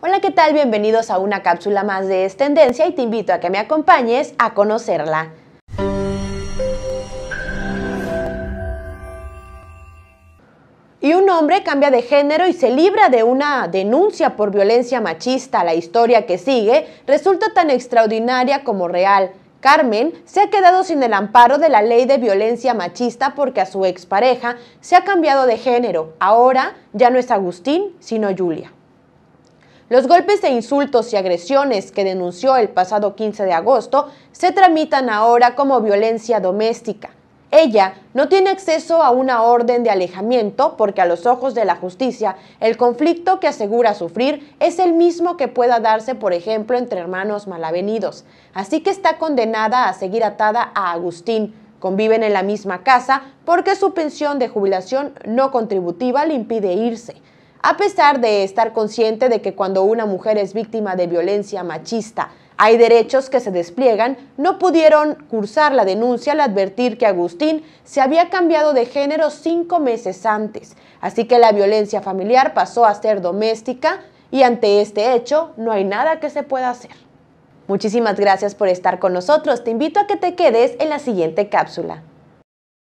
Hola, ¿qué tal? Bienvenidos a una cápsula más de Estendencia y te invito a que me acompañes a conocerla. Y un hombre cambia de género y se libra de una denuncia por violencia machista. La historia que sigue resulta tan extraordinaria como real. Carmen se ha quedado sin el amparo de la ley de violencia machista porque a su expareja se ha cambiado de género. Ahora ya no es Agustín, sino Julia. Los golpes e insultos y agresiones que denunció el pasado 15 de agosto se tramitan ahora como violencia doméstica. Ella no tiene acceso a una orden de alejamiento porque a los ojos de la justicia el conflicto que asegura sufrir es el mismo que pueda darse, por ejemplo, entre hermanos malavenidos. Así que está condenada a seguir atada a Agustín. Conviven en la misma casa porque su pensión de jubilación no contributiva le impide irse. A pesar de estar consciente de que cuando una mujer es víctima de violencia machista, hay derechos que se despliegan, no pudieron cursar la denuncia al advertir que Agustín se había cambiado de género cinco meses antes, así que la violencia familiar pasó a ser doméstica y ante este hecho no hay nada que se pueda hacer. Muchísimas gracias por estar con nosotros, te invito a que te quedes en la siguiente cápsula.